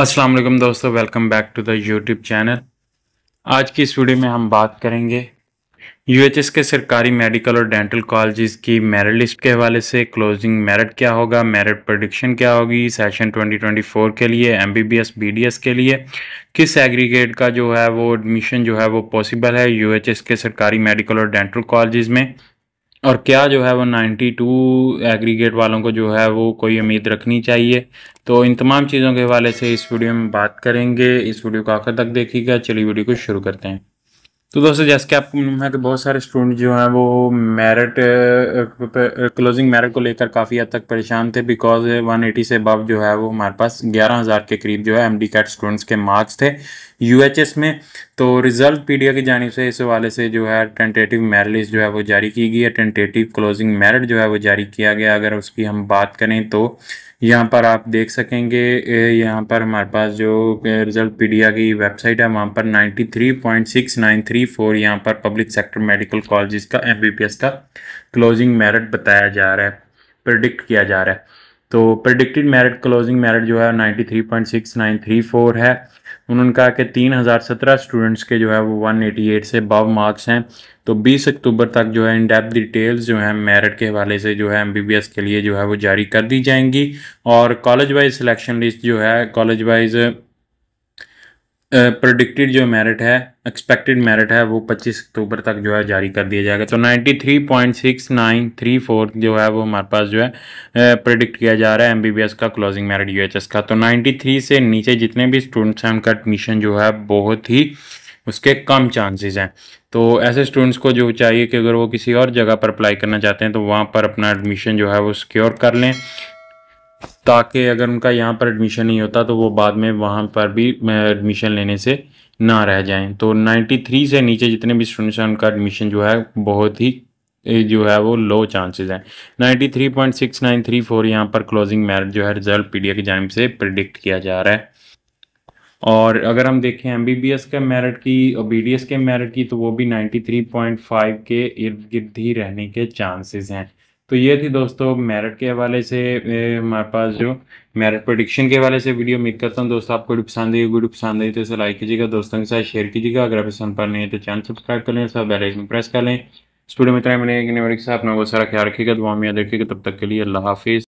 असलम दोस्तों welcome back to the YouTube channel आज की इस वीडियो में हम बात करेंगे यू के सरकारी मेडिकल और डेंटल कॉलेज की मेरिट लिस्ट के हवाले से क्लोजिंग मेरिट क्या होगा मेरिट प्रोडिक्शन क्या होगी सेशन 2024 के लिए एम बी के लिए किस एग्रीगेट का जो है वो एडमिशन जो है वो पॉसिबल है यू के सरकारी मेडिकल और डेंटल कॉलेज में और क्या जो है वो 92 एग्रीगेट वालों को जो है वो कोई उम्मीद रखनी चाहिए तो इन तमाम चीज़ों के हवाले से इस वीडियो में बात करेंगे इस वीडियो को आखिर तक देखिएगा चलिए वीडियो को शुरू करते हैं तो दोस्तों जैसे कि आपको मालूम है कि बहुत सारे स्टूडेंट जो हैं वो मेरिट क्लोजिंग मेरिट को लेकर काफ़ी हद तक परेशान थे बिकॉज 180 से अबव जो है वो हमारे पास 11000 के करीब जो है एम डी कैट स्टूडेंट्स के मार्क्स थे यूएचएस में तो रिजल्ट पीडीए की जानब से इस हवाले से जो है टेंटेटिव मेरिट लिस्ट जो है वो जारी की गई है टेंटेटिव क्लोजिंग मेरिट जो है वो जारी किया गया अगर उसकी हम बात करें तो यहाँ पर आप देख सकेंगे यहाँ पर हमारे पास जो रिजल्ट पीडीए की वेबसाइट है वहाँ पर नाइन्टी थ्री फोर यहाँ पर पब्लिक सेक्टर मेडिकल कॉलेज का एम का क्लोजिंग मेरिट बताया जा रहा है प्रडिक्ट किया जा रहा है तो प्रडिक्टेड मेरिट क्लोजिंग मेरिट जो है ninety three three point six nine four है उन्होंने कहा कि तीन हज़ार सत्रह स्टूडेंट्स के जो है वो वन एटी एट से बव मार्क्स हैं तो बीस अक्टूबर तक जो है इन डेप्थ डिटेल्स जो है मेरिट के हवाले से जो है एम बी बी एस के लिए जो है वो जारी कर दी जाएंगी और कॉलेज वाइज सिलेक्शन लिस्ट जो है कॉलेज वाइज प्रोडिक्टेड जो मेरिट है एक्सपेक्टेड मेरिट है वो 25 अक्टूबर तक जो है जारी कर दिया जाएगा तो 93.6934 जो है वो हमारे पास जो है प्रोडिक्ट किया जा रहा है एमबीबीएस का क्लोजिंग मेरिट यूएचएस का तो 93 से नीचे जितने भी स्टूडेंट्स हैं उनका एडमिशन जो है बहुत ही उसके कम चांसेस हैं तो ऐसे स्टूडेंट्स को जो चाहिए कि अगर वो किसी और जगह पर अप्लाई करना चाहते हैं तो वहाँ पर अपना एडमिशन जो है वो सिक्योर कर लें ताकि अगर उनका यहाँ पर एडमिशन नहीं होता तो वो बाद में वहाँ पर भी एडमिशन लेने से ना रह जाएं तो 93 से नीचे जितने भी स्टूडेंट्स हैं उनका एडमिशन जो है बहुत ही जो है वो लो चांसेस हैं 93.6934 यहाँ पर क्लोजिंग मैरिट जो है रिजल्ट पीडीए की जानब से प्रिडिक्ट किया जा रहा है और अगर हम देखें एम बी बी एस के मेरिट की और बी डी एस के मेरिट की तो वो भी 93.5 के इर्द गिर्द ही रहने के चांसेस हैं तो ये थी दोस्तों मेरिट के हवाले से हमारे पास जो मेरिट प्रोडिक्शन के हवाले से वीडियो मेक करता हूँ दोस्तों आपको वीडियो पसंद आई वीडियो पसंद आई तो इसे लाइक कीजिएगा दोस्तों के साथ शेयर कीजिएगा अगर आप पसंद पर नहीं है तो चैनल सब्सक्राइब कर लें साथ बेलाइकन प्रेस कर लें स्टूडियो मित्र मैंने अपना बहुत सारा ख्याल रखिएगा दुआ में याद रखिएगा तब तक के लिए अल्लाह हाफिज़